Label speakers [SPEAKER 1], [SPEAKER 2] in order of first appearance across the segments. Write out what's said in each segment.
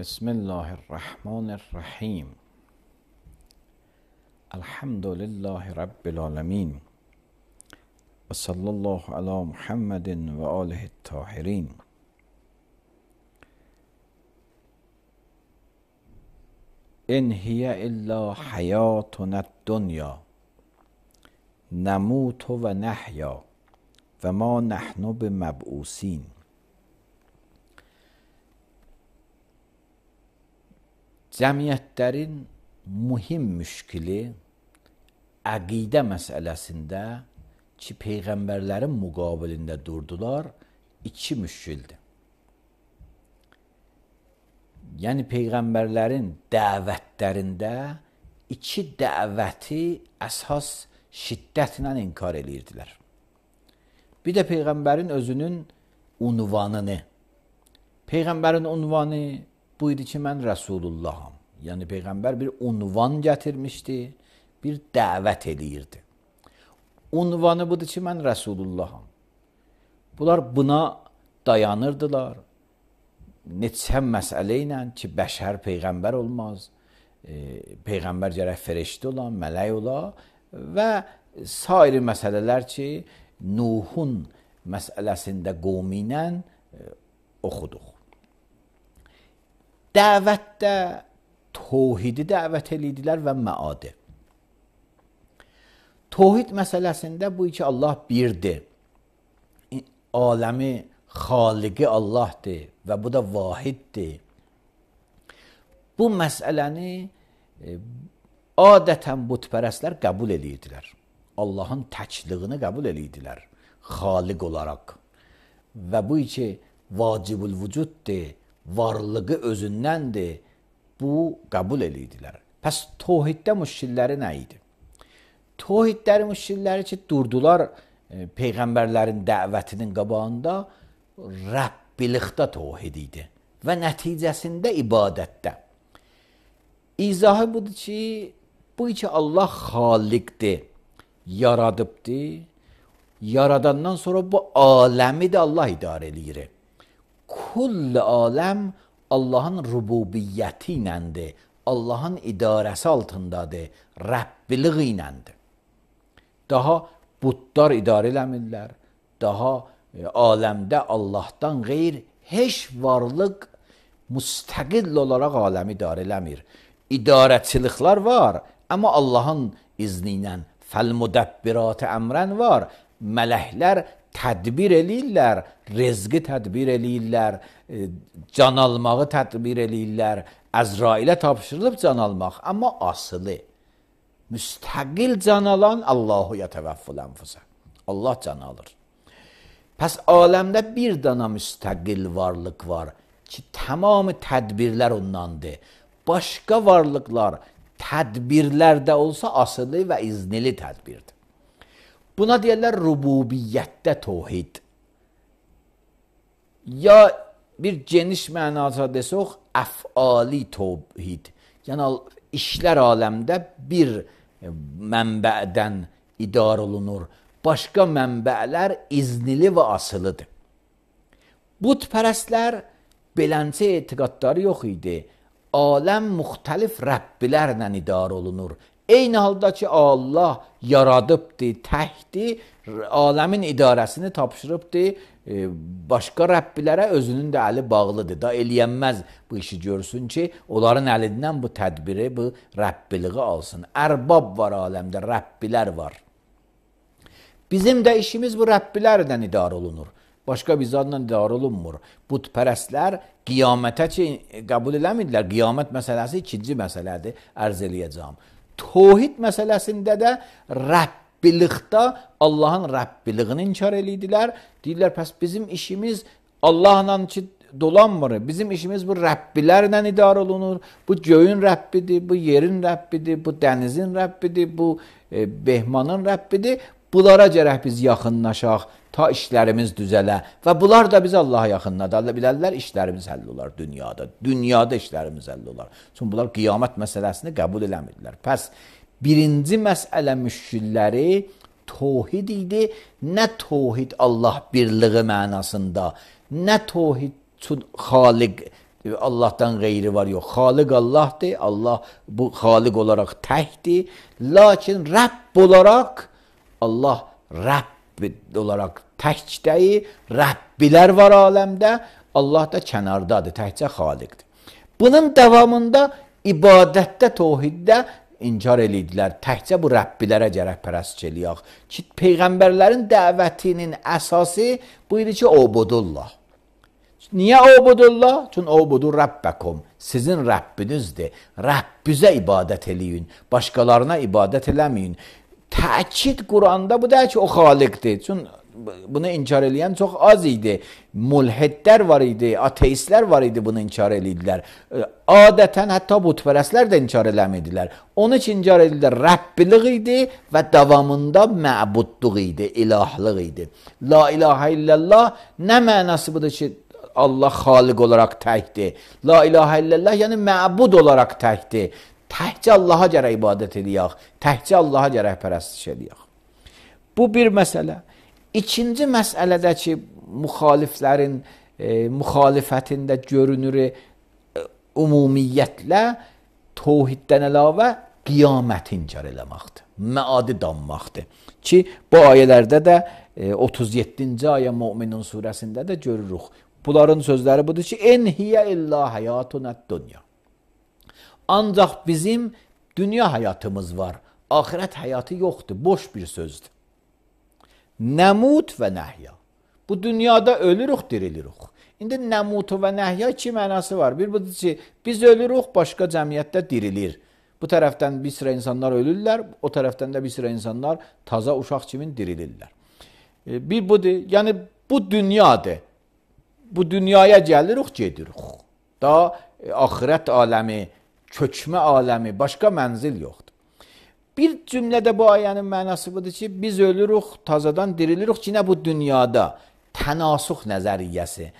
[SPEAKER 1] بسم الله الرحمن الرحیم الحمد لله رب العالمین و الله علی محمد و آله الطاهرین ان هی الا حیاتنا الدنیا نموت و نحیا و ما نحن به Cəmiyyətlərin mühim müşkili əqidə məsələsində ki, peyğəmbərlərin müqabilində durdular, iki müşkildir. Yəni peyğəmbərlərin dəvətlərində iki dəvəti əsas şiddətlə inkar eləyirdilər. Bir də peyğəmbərin özünün unvanını. Peyğəmbərin unvanı buydu ki, mən Rəsulullaham. Yəni peyğəmbər bir unvan gətirmişdi, bir dəvət eləyirdi. Unvanı budur ki, mən Rəsulullaham. Bunlar buna dayanırdılar. Neçə məsələ ilə ki, bəşər peyğəmbər olmaz. E, peyğəmbər gərək ferişdə olan, mələk ola və sair məsələlər ki, Nuhun məsələsində qovmi ilə e, oxuduq dəvətdə tohidi dəvət elədilər və məadə. Tohid məsələsində bu ki, Allah birdir. Aləmi xaliqi Allahdır və bu da vahiddir. Bu məsələni adətən butpərəslər qəbul edirdilər. Allahın təkliyini qəbul edirdilər xaliq olaraq. Və bu ki, vacibul vücuddur varlığı özündəndir, bu qəbul edirdilər. Pəs tohiddə müşkilləri nə idi? Tohidləri müşkilləri ki, durdular e, peyğəmbərlərin dəvətinin qabağında Rəbbilikdə tohid idi və nəticəsində ibadətdə. İzahı budur ki, bu ki Allah xaliqdir, yaradıbdır. Yaradandan sonra bu aləmi də Allah idarə eləyir kull aləm Allahın rububiyyəti iləndir. Allahın idarəsi altındadır, Rəbbiliği iləndir. Daha budlar idarə eləmirlər. Daha e, aləmdə Allahdan qeyr heç varlıq müstəqil olaraq aləmi idarə eləmir. İdarəçiliklər var, amma Allahın izni ilə fəl mudabbirat əmrən var. Mələklər tədbir eləyirlər, rezqi tədbir eləyirlər, e, can almağı tədbir eləyirlər. Əzrailə tapşırılıb can almaq, amma asılı müstəqil can alan Allahu yetevəfful enfusa. Allah can alır. Pəs aləmdə bir dana müstəqil varlıq var ki, tamamı tədbirlər ondandır. Başqa varlıqlar tədbirlər də olsa asılı və iznili tədbirdir. Buna deyərlər rububiyyətdə tohid. Ya bir geniş mənada desək, əfali tohid. Yəni işlər aləmdə bir mənbədən idar olunur. Başqa mənbələr iznili və asılıdır. Budpərəstlər beləncə etiqadları yox idi. Aləm müxtəlif rəbbilərlə idar olunur. Eyni halda ki, Allah yaradıbdır, təhdir, aləmin idarəsini tapşırıbdır e, başqa rəbbilərə özünün də əli bağlıdır. Da eləyənməz bu işi görsün ki, onların əlindən bu tədbiri, bu rəbbiliği alsın. Ərbab var aləmdə, rəbbilər var. Bizim də işimiz bu rəbbilərlə idarə olunur. Başqa bir zadla idarə olunmur. Budpərəstlər qiyamətə ki, qəbul eləmirdilər. Qiyamət məsələsi ikinci məsələdir, ərz eləyəcəm tohid məsələsində də Rəbbilikdə Allahın Rəbbiliyini inkar elədilər. Deyirlər, pəs bizim işimiz Allahla ki dolanmır. Bizim işimiz bu Rəbbilərlə idarə olunur. Bu göyün Rəbbidir, bu yerin Rəbbidir, bu dənizin Rəbbidir, bu e, behmanın Rəbbidir. Bunlara gərək biz yaxınlaşaq ta işlərimiz düzələ və bunlar da bizi Allaha yaxınladarlar, bilərlər işlərimiz həll olar dünyada. Dünyada işlərimiz həll olar. Çünki bunlar qiyamət məsələsini qəbul eləmirdilər. Pəs birinci məsələ müşkilləri tohid idi. Nə tohid Allah birliyi mənasında, nə tohid üçün xaliq Allahdan qeyri var yox. Xaliq Allahdır. Allah bu xaliq olaraq təkdir. Lakin Rəbb olaraq Allah Rəbb olaraq təkdəyi Rəbbilər var aləmdə, Allah da kənardadır, təkcə xaliqdir. Bunun davamında ibadətdə, tohiddə inkar elədilər. Təkcə bu Rəbbilərə gərək pərəstiş eləyək. Ki, Peyğəmbərlərin dəvətinin əsası buyurur ki, obudullah. Niyə obudullah? Çün obudu Rəbbəkum. Sizin Rəbbinizdir. Rəbbizə ibadət eləyin. Başqalarına ibadət eləməyin təkid Quranda bu deyil ki, o xaliqdir. Çün bunu inkar edən çox az idi. Mulhidlər var idi, ateistlər var idi bunu inkar edirdilər. Adətən hətta butpərəstlər də inkar eləmirdilər. Onu üçün inkar edirdilər. Rəbbilik idi və davamında məbudluq idi, ilahlıq idi. La ilahə illallah nə mənası budur ki, Allah xaliq olaraq təkdir. La ilahə illallah yəni məbud olaraq təkdir. Təhcə Allaha gərək ibadət ediyək, təhcə Allaha gərək pərəstiş ediyək. Bu bir məsələ. İkinci məsələdə ki, müxaliflərin e, müxalifətində görünür e, ümumiyyətlə tohiddən əlavə qiyamət inkar eləməkdir. Məadi danmaqdır. Ki, bu ayələrdə də e, 37-ci ayə Möminun surəsində də görürük. Bunların sözləri budur ki, en hiyə illa həyatun dünya. Ancaq bizim dünya həyatımız var. Axirət həyatı yoxdur, boş bir sözdür. Nəmut və nəhya. Bu dünyada ölürük, dirilirik. İndi nəmutu və nəhya iki mənası var. Bir budur ki, biz ölürük, başqa cəmiyyətdə dirilir. Bu tərəfdən bir sıra insanlar ölürlər, o tərəfdən də bir sıra insanlar taza uşaq kimi dirilirlər. E, bir budur, yəni bu dünyadır. Bu dünyaya gəlirik, gedirik. Da e, axirət aləmi, kökmə aləmi, başqa mənzil yoxdur. Bir cümlədə bu ayənin mənası budur ki, biz ölürük, tazadan dirilirik ki, nə bu dünyada tənasuq nəzəriyyəsi.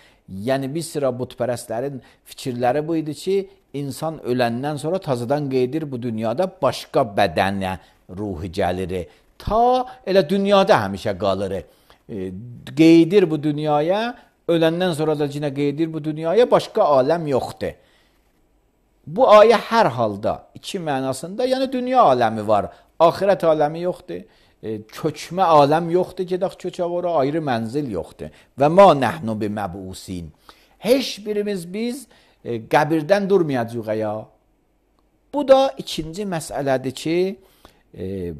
[SPEAKER 1] Yəni bir sıra butpərəstlərin fikirləri bu idi ki, insan öləndən sonra tazadan qeydir bu dünyada başqa bədənə ruhu gəlir. Ta elə dünyada həmişə qalır. E, qeydir bu dünyaya, öləndən sonra da cinə qeydir bu dünyaya, başqa aləm yoxdur bu ayə hər halda iki mənasında, yəni dünya aləmi var, axirət aləmi yoxdur. E, köçmə aləm yoxdur, gedək köçək ora, ayrı mənzil yoxdur. Və ma nəhnu bi məbusin. Heç birimiz biz e, qəbirdən durmayacağıq ya. Bu da ikinci məsələdir ki, e,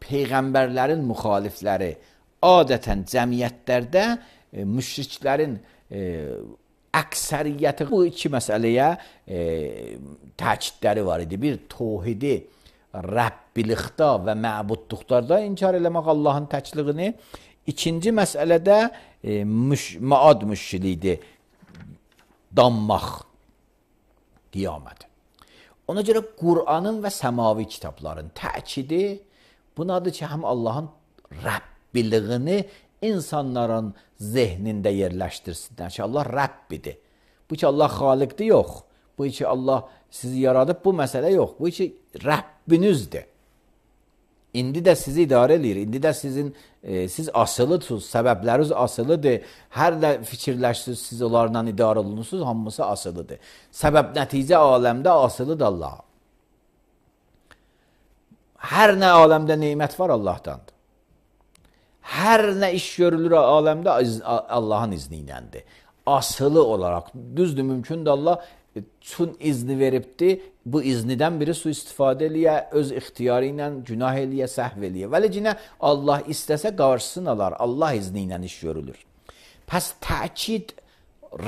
[SPEAKER 1] peyğəmbərlərin müxalifləri adətən cəmiyyətlərdə e, müşriklərin e, əksəriyyəti bu iki məsələyə e, təkidləri var idi. Bir təvhidi Rəbbilikdə və məbudluqlarda inkar eləmək Allahın təkliyini. İkinci məsələdə e, müş, maad müşrilikdir. Danmaq qiyamət. Ona görə Qur'anın və səmavi kitabların təkidi bunadır ki, həm Allahın Rəbbiliyini insanların zehnində yerləşdirsinlər ki, Allah Rəbbidir. Bu ki, Allah xaliqdir, yox. Bu ki, Allah sizi yaradıb, bu məsələ yox. Bu ki, Rəbbinizdir. İndi də sizi idarə eləyir. İndi də sizin e, siz asılıdsınız, səbəbləriniz asılıdır. Hər nə fikirləşirsiniz, siz onlarla idarə olunursunuz, hamısı asılıdır. Səbəb nəticə aləmdə asılıdır Allah. Hər nə aləmdə nemət var Allahdandır. Hər nə iş görülür aləmdə Allahın izni iləndir. Asılı olaraq, düzdür, mümkündür Allah e, çün izni veribdi. Bu iznidən biri sui-istifadə eləyə, öz ixtiyarı ilə günah eləyə, səhv eləyə. Vəlicinə Allah istəsə qarşısını alar. Allah izni ilə iş görülür. Pəs təkid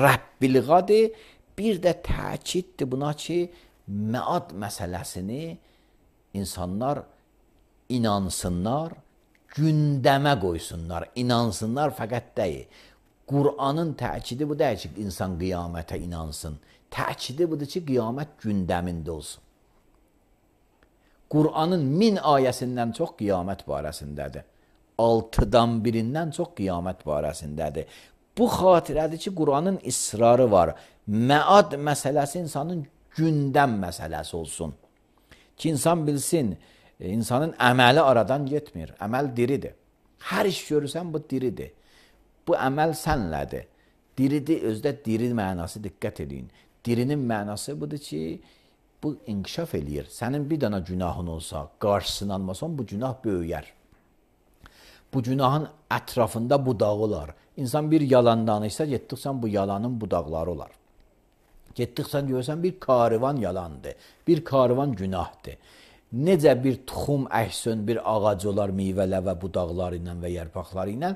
[SPEAKER 1] Rəbbilğadır. Bir də təkiddir buna ki, məad məsələsini insanlar inansınlar, gündəmə qoysunlar, inansınlar fəqət deyil. Quranın təkidi bu deyil ki, insan qiyamətə inansın. Təkidi budur ki, qiyamət gündəmində olsun. Quranın min ayəsindən çox qiyamət barəsindədir. Altıdan birindən çox qiyamət barəsindədir. Bu xatirədir ki, Quranın israrı var. Məad məsələsi insanın gündəm məsələsi olsun. Ki, insan bilsin, ki, E, insanın əməli aradan getmir. Əməl diridir. Hər iş görürsən, bu diridir. Bu əməl sənlədir. Diridir, özdə diri mənası diqqət edin. Dirinin mənası budur ki, bu inkişaf eləyir. Sənin bir dənə günahın olsa, qarşısını almasan, bu günah böyüyər. Bu günahın ətrafında budağı olar. İnsan bir yalan danışsa, getdiksən bu yalanın budaqları olar. Getdiksən deyirsən bir karvan yalandır, bir karvan günahdır necə bir tuxum əhsön bir ağac olar meyvələ və budaqları ilə və yarpaqları ilə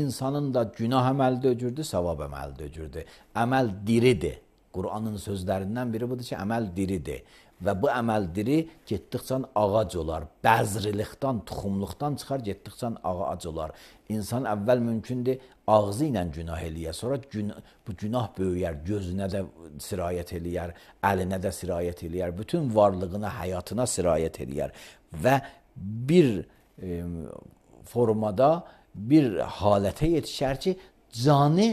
[SPEAKER 1] insanın da günah əməli döcürdü, savab əməli döcürdü. Əməl diridir. Quranın sözlərindən biri budur ki, əməl diridir. Və bu əməl diri getdikcə ağac olar. Bəzrilikdən, tuxumluqdan çıxar, getdikcə ağac olar. İnsan əvvəl mümkündür ağzı ilə günah eləyər. Sonra gün, bu günah böyüyər, gözünə də sirayət eləyər, əlinə də sirayət eləyər, bütün varlığına, həyatına sirayət eləyər və bir e, formada bir halətə yetişər ki, cani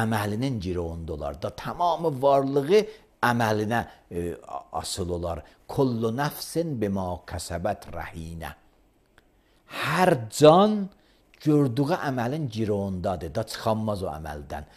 [SPEAKER 1] əməlinin girovunda olar da tamamı varlığı əməlinə e, asıl olar. Kullu nəfsin bima kəsəbət rəhinə. Hər can gördüyü əməlin girondadır da, çıxanmaz o əməldən.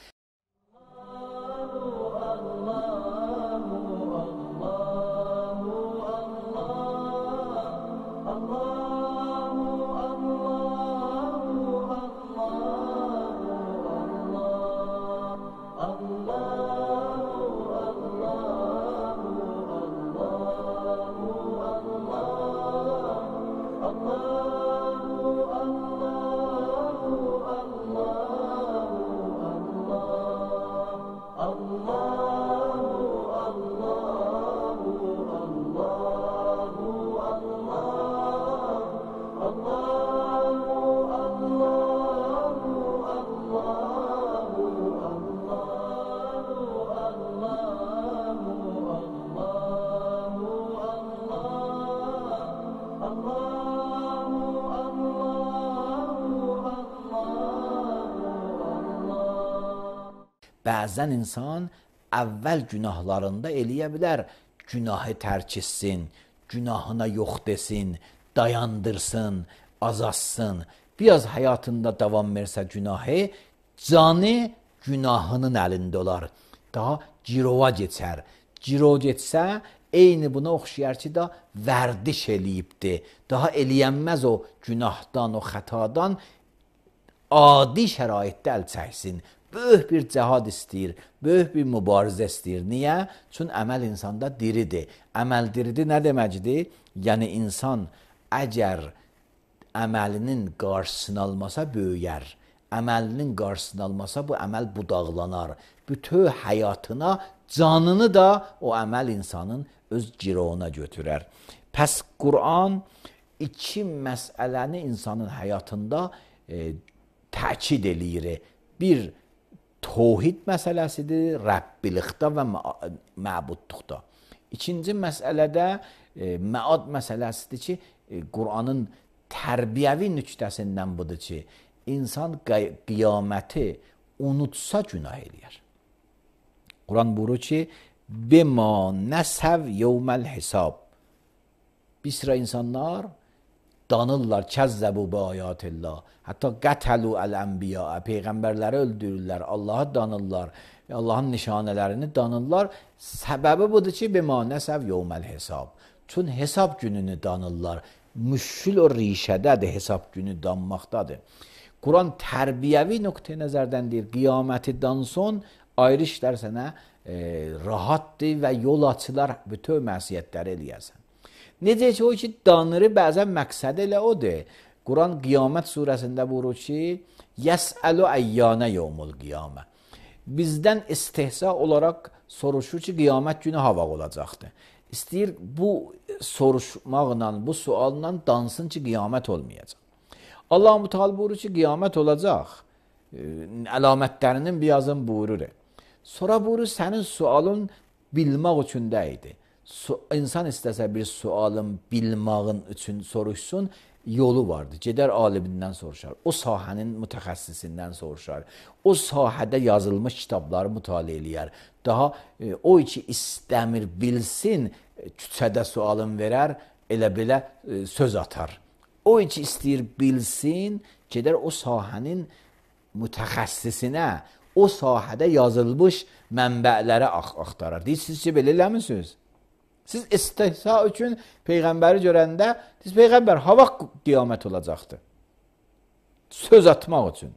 [SPEAKER 1] bəzən insan əvvəl günahlarında eləyə bilər. Günahı tərk etsin, günahına yox desin, dayandırsın, azalsın. Biraz həyatında davam versə günahı, canı günahının əlində olar. Daha cirova keçər. Ciro getsə, eyni buna oxşayar ki, da vərdiş eləyibdi. Daha eləyənməz o günahdan, o xətadan adi şəraitdə əl çəksin böyük bir cəhad istəyir, böyük bir mübarizə istəyir. Niyə? Çünki əməl insanda diridir. Əməl diridir nə deməkdir? Yəni insan əgər əməlinin qarşısını almasa böyüyər. Əməlinin qarşısını almasa bu əməl budaqlanar. Bütün həyatına, canını da o əməl insanın öz ciroğuna götürər. Pəs Quran iki məsələni insanın həyatında e, təkid eləyir. Bir tohid məsələsidir, Rəbbilikdə və məbudluqda. İkinci məsələdə e, məad məsələsidir ki, e, Quranın tərbiyəvi nüqtəsindən budur ki, insan qiyaməti unutsa günah eləyər. Quran buyurur ki, "Bima nasav yawmal hisab." Bir sıra insanlar Danırlar kəzzəbu bi ayatillah. Hətta qətəlu əl-ənbiya. Peyğəmbərləri öldürürlər, Allaha danırlar. Allahın nişanələrini danırlar. Səbəbi budur ki, bima nəsəv yevməl hesab. Çün hesab gününü danırlar. Müşkül o rişədədir, hesab günü danmaqdadır. Quran tərbiyəvi nöqteyi nəzərdən deyir, qiyaməti danson ayrı işlər sənə e, rahatdır və yol açılar bütün məsiyyətləri eləyəsən. Necə ki, o ki, danırı bəzən məqsəd elə odur. Quran qiyamət surəsində buyurur ki, Yəsəlu əyyana yevmul qiyamə. Bizdən istehza olaraq soruşur ki, qiyamət günü hava olacaqdır. İstəyir bu soruşmaqla, bu sualla dansın ki, qiyamət olmayacaq. Allah Müteala buyurur ki, qiyamət olacaq. Əlamətlərinin bir yazın buyurur. Sonra buyurur, sənin sualın bilmək üçün də idi su, insan istəsə bir sualın bilmağın üçün soruşsun, yolu vardır. Gedər alimindən soruşar, o sahənin mütəxəssisindən soruşar. O sahədə yazılmış kitabları mütaliə eləyər. Daha e, o ki istəmir bilsin, e, küçədə sualın verər, elə belə e, söz atar. O ki istəyir bilsin, gedər o sahənin mütəxəssisinə, o sahədə yazılmış mənbələri ax axtarar. Deyirsiniz ki, belə eləmisiniz? Siz istehsa üçün peyğəmbəri görəndə siz peyğəmbər ha vaxt qiyamət olacaqdı? Söz atmaq üçün.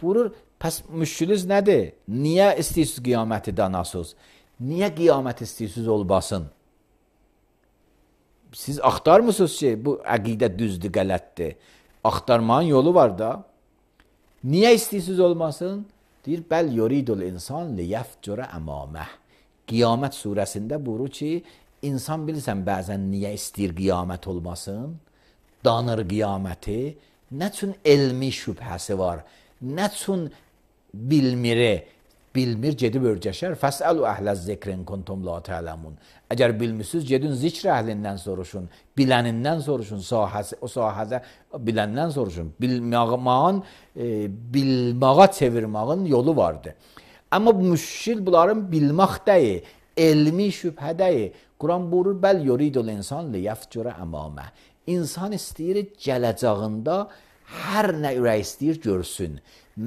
[SPEAKER 1] Buyurur, Pəs müşkülüz nədir? Niyə istəyirsiniz qiyaməti danasız? Niyə qiyamət istəyirsiniz olmasın? Siz axtarmısınız ki, bu əqidə düzdür, qələtdir. Axtarmanın yolu var da. Niyə istəyirsiniz olmasın? Deyir, bəl yuridul insan liyəfcürə əmaməh. Qiyamət surəsində buyurur ki, İnsan bilirsən bəzən niyə istəyir qiyamət olmasın? Danır qiyaməti. Nə üçün elmi şübhəsi var? Nə üçün bilmir, bilmir gedib örcəşər. Fəsəlu əhləz zikrin kuntum la ta'lamun. Əgər bilmirsiniz, gedin zikr əhlindən soruşun, bilənindən soruşun, sahəsi o sahədə biləndən soruşun. Bilmağın, e, bilmağa çevirməyin yolu vardı. Amma bu müşkil bunların bilmək deyil, elmi şübhə deyil. Quran buyurur: "Bəl yuridul insan liyafcura amama." İnsan istəyir gələcəyində hər nə ürək istəyir görsün.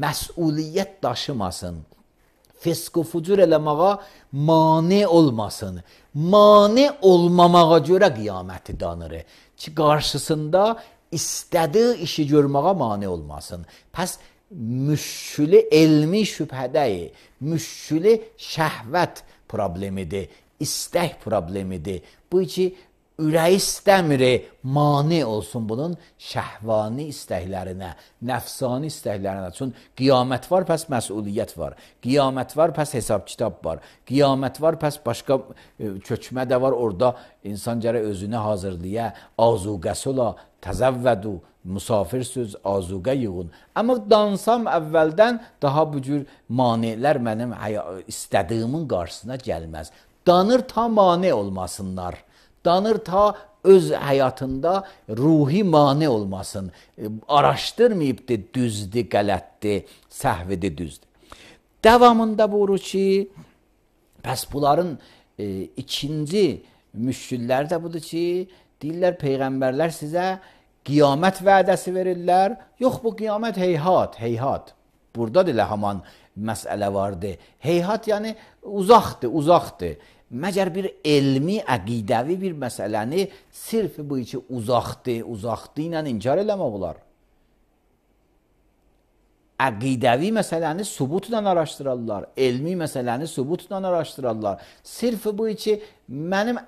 [SPEAKER 1] Məsuliyyət daşımasın. Fisk və fucur eləməyə mane olmasın. Mane olmamağa görə qiyaməti danır ki, qarşısında istədiyi işi görməyə mane olmasın. Pəs müşkülü elmi şübhədəyi, müşkülü şəhvət problemidir istək problemidir. Bu ki ürəyi istəmir, mane olsun bunun şəhvani istəklərinə, nəfsani istəklərinə. Çün qiyamət var, pəs məsuliyyət var. Qiyamət var, pəs hesab-kitab var. Qiyamət var, pəs başqa e, köçmə də var. Orda insan gərək özünü hazırlaya, azuqəsi ola, təzəvvədu, musafir söz azuqə yığın. Amma dansam əvvəldən daha bu cür maneələr mənim istədiyimin qarşısına gəlməz. Danır ta mane olmasınlar. Danır ta öz həyatında ruhi mane olmasın. E, Araşdırmayıbdı, düzdü, qələtdi, səhvidi, düzdü. Davamında buyurur ki, Bəs bunların e, ikinci müşkilləri də budur ki, deyirlər peyğəmbərlər sizə qiyamət vədəsi verirlər. Yox bu qiyamət heyhat, heyhat. Burada da elə haman məsələ vardı. Heyhat yəni uzaqdır, uzaqdır məgər bir elmi, əqidəvi bir məsələni sırf bu iki uzaqdı, uzaqdı ilə inkar eləmək olar. Əqidəvi məsələni sübutla araşdırarlar, elmi məsələni sübutla araşdırarlar. Sırf bu iki mənim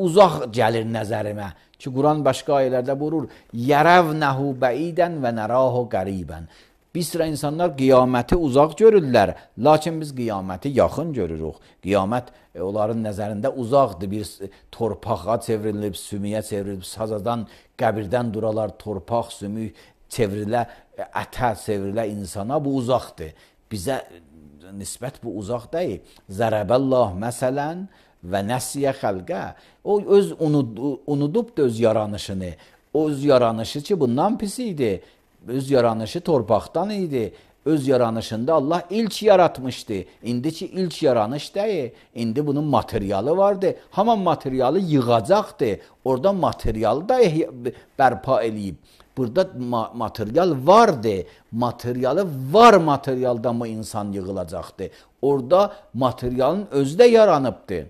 [SPEAKER 1] uzaq gəlir nəzərimə ki, Quran başqa ayələrdə vurur. Yarav nahu bəidən və narahu qariban. Bir sıra insanlar qiyaməti uzaq görürlər, lakin biz qiyaməti yaxın görürük. Qiyamət e, onların nəzərində uzaqdır. Bir torpağa çevrilib, sümüyə çevrilib, sazadan, qəbirdən duralar torpaq, sümük çevrilə, e, ətə çevrilə insana bu uzaqdır. Bizə e, nisbət bu uzaq deyil. Zərəbəllah məsələn və nəsiyə xəlqə. O öz unudub, unudub da öz yaranışını. O öz yaranışı ki, bundan pis idi. Öz yaranışı torpaqdan idi. Öz yaranışında Allah ilk yaratmışdı. İndiki ilk yaranış deyil. İndi bunun materialı vardı. Haman materialı yığacaqdı. Orada materialı da bərpa eləyib. Burada ma material vardı. Materialı var materialda mı insan yığılacaqdı? Orada materialın özü də yaranıbdı.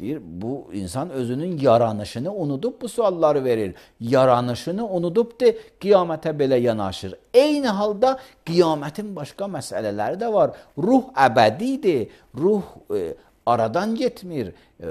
[SPEAKER 1] Deyir, bu insan özünün yaranışını unudub bu sualları verir. Yaranışını unudub de qiyamətə belə yanaşır. Eyni halda qiyamətin başqa məsələləri də var. Ruh əbədidir. Ruh e, aradan getmir. E,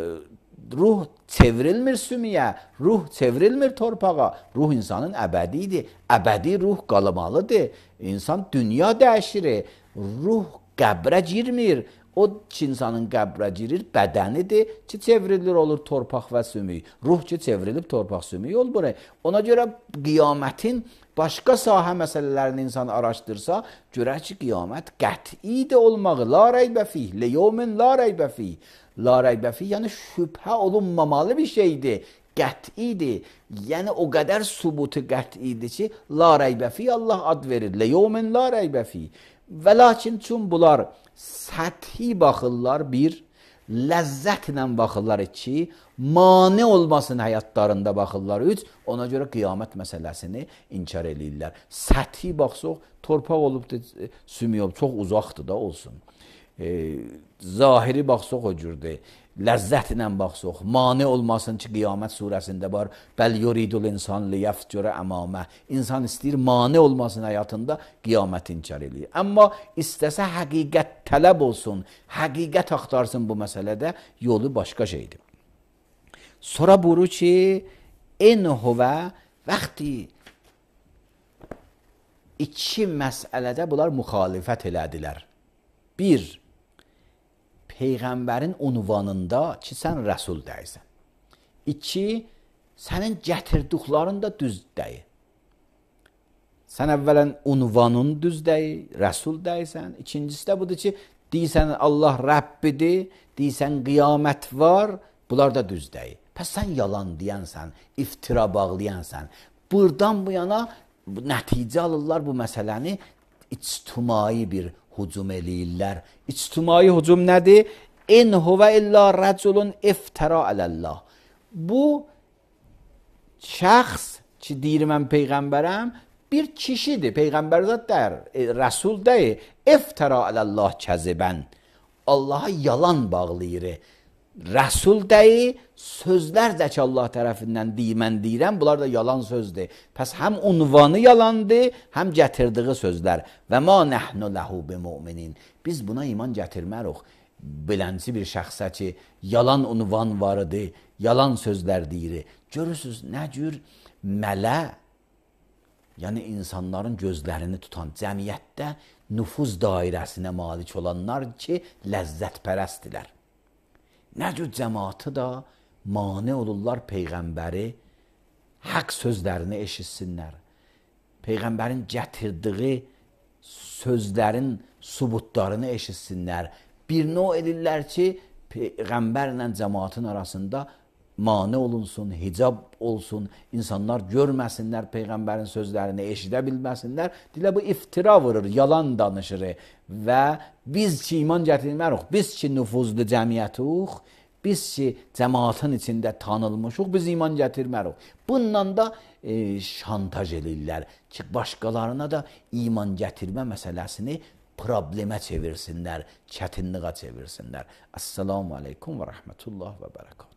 [SPEAKER 1] ruh çevrilmir sümüyə, ruh çevrilmir torpağa. Ruh insanın əbədidir. Əbədi ruh qalmalıdır. İnsan dünya dəyişir. Ruh qəbrə girmir. O insanın qəbrə girir, bədənidir ki, çevrilir olur torpaq və sümük. Ruh ki, çevrilib torpaq sümük ol bura. Ona görə qiyamətin başqa sahə məsələlərini insan araşdırsa, görər ki, qiyamət qəti də olmağı, la reybə fih, leyomin la reybə fih. La reybə fih, yəni şübhə olunmamalı bir şeydir qətidir. Yəni o qədər sübutu qətidir ki, la reybə fi Allah ad verir. Leyomen la reybə fi. Və lakin çün bunlar səthi baxırlar bir, ləzzətlə baxırlar iki, mane olmasın həyatlarında baxırlar üç, ona görə qiyamət məsələsini inkar eləyirlər. Səthi baxsaq, torpaq olub da e, sümüyüb, çox uzaqdır da olsun. E, zahiri baxsaq o cürdür ləzzətlə baxsaq, mane olmasın ki, qiyamət surəsində var. Bəl yuridul insan liyafcura amamə. İnsan istəyir mane olmasın həyatında, qiyamət inkar eləyir. Amma istəsə həqiqət tələb olsun, həqiqət axtarsın bu məsələdə, yolu başqa şeydir. Sonra buru ki, en huvə vaxti iki məsələdə bunlar müxalifət elədilər. Bir, Peyğəmbərin unvanında ki, sən rəsul deyirsən. 2. Sənin gətirdiklərin də düz deyil. Sən əvvələn unvanın düz deyil, rəsul deyilsən. İkincisi də budur ki, deyirsən Allah Rəbbidir, deyirsən qiyamət var, bunlar da düz deyil. Pəs sən yalan deyənsən, iftira bağlayansan. Burdan bu yana nəticə alırlar bu məsələni ictimai bir hücum eləyirlər. İctimai hücum nədir? İn huvə illa rəculun iftira aləllah. Bu şəxs ki, deyir mən peyğəmbərəm, bir kişidir. Peyğəmbər zət dər, e, rəsul deyil. İftira aləllah kəzibən. Allaha yalan bağlayır. Rəsul deyil, sözlər də ki, Allah tərəfindən deyir, mən deyirəm, bunlar da yalan sözdür. Pəs həm unvanı yalandır, həm gətirdiyi sözlər. Və ma nəhnu ləhu bimuminin. Biz buna iman gətirmərik. Bilənci bir şəxsə ki, yalan unvan var idi, yalan sözlər deyir. Görürsüz, nə cür mələ, yəni insanların gözlərini tutan cəmiyyətdə nüfuz dairəsinə malik olanlar ki, ləzzətpərəstdirlər. Nə cür cəmaatı da, mane olurlar Peyğəmbəri haqq sözlərini eşitsinlər. Peyğəmbərin gətirdiyi sözlərin subutlarını eşitsinlər. Bir növ edirlər ki, Peyğəmbərlə cəmaatın arasında mane olunsun, hicab olsun, insanlar görməsinlər Peyğəmbərin sözlərini, eşidə bilməsinlər. Dilə bu iftira vurur, yalan danışır və biz ki, iman gətirmərik, biz ki, nüfuzlu cəmiyyətuq, Biz ki, cəmaatın içində tanılmışıq, biz iman gətirmərik. Bununla da e, şantaj eləyirlər ki, başqalarına da iman gətirmə məsələsini problemə çevirsinlər, çətinliyə çevirsinlər. Assalamu alaykum və rəhmətullah və bərəkatuh.